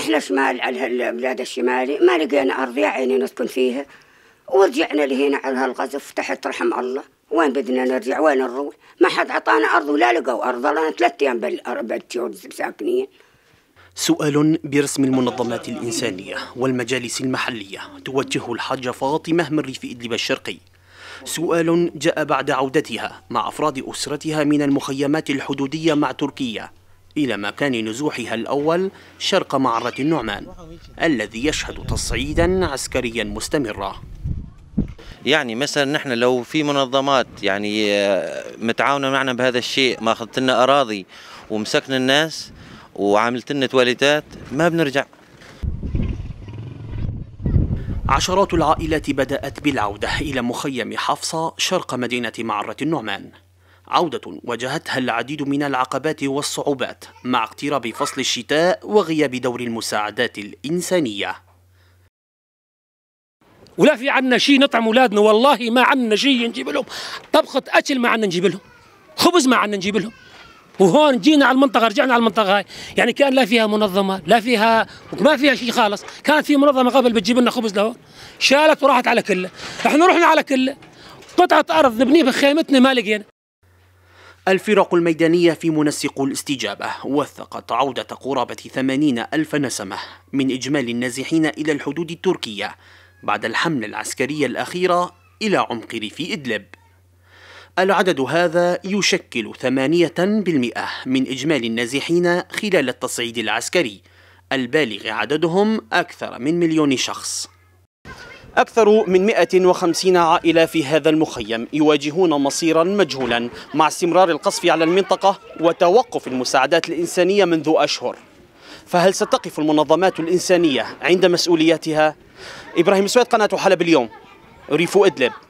رحنا شمال على هالبلاد الشمالي ما لقينا أرض يا عيني نسكن فيها ورجعنا لهنا على هالغزف تحت رحم الله وين بدنا نرجع وين نروح ما حد عطانا أرض ولا لقوا أرض لنا ثلاث أيام بالجود ساكنين سؤال برسم المنظمات الإنسانية والمجالس المحلية توجهه الحاجة فاطمة من ريف إدلب الشرقي سؤال جاء بعد عودتها مع أفراد أسرتها من المخيمات الحدودية مع تركيا إلى مكان نزوحها الأول شرق معرة النعمان الذي يشهد تصعيدا عسكريا مستمرا يعني مثلا نحن لو في منظمات يعني آه، متعاونه معنا بهذا الشيء ما اخذت لنا اراضي ومسكنا الناس وعملت لنا تواليتات ما بنرجع عشرات العائلات بدأت بالعودة إلى مخيم حفصة شرق مدينة معرة النعمان عودة واجهتها العديد من العقبات والصعوبات مع اقتراب فصل الشتاء وغياب دور المساعدات الإنسانية ولا في عنا شيء نطعم اولادنا والله ما عنا شيء نجيب لهم طبخه اكل ما عنا نجيب لهم خبز ما عنا نجيب لهم وهون جينا على المنطقه رجعنا على المنطقه هاي يعني كان لا فيها منظمه لا فيها ما فيها شيء خالص كانت في منظمه قبل بتجيب لنا خبز لهون شالت وراحت على كله احنا رحنا على كله قطعه ارض نبنيها بخيمتنا ما لقينا الفرق الميدانية في منسق الاستجابة وثقت عودة قرابة 80 ألف نسمة من إجمالي النازحين إلى الحدود التركية بعد الحملة العسكرية الأخيرة إلى عمق ريف إدلب العدد هذا يشكل 8% من إجمالي النازحين خلال التصعيد العسكري البالغ عددهم أكثر من مليون شخص أكثر من 150 عائلة في هذا المخيم يواجهون مصيرا مجهولا مع استمرار القصف على المنطقة وتوقف المساعدات الإنسانية منذ أشهر فهل ستقف المنظمات الإنسانية عند مسؤولياتها؟ إبراهيم سويد قناة حلب اليوم ريف إدلب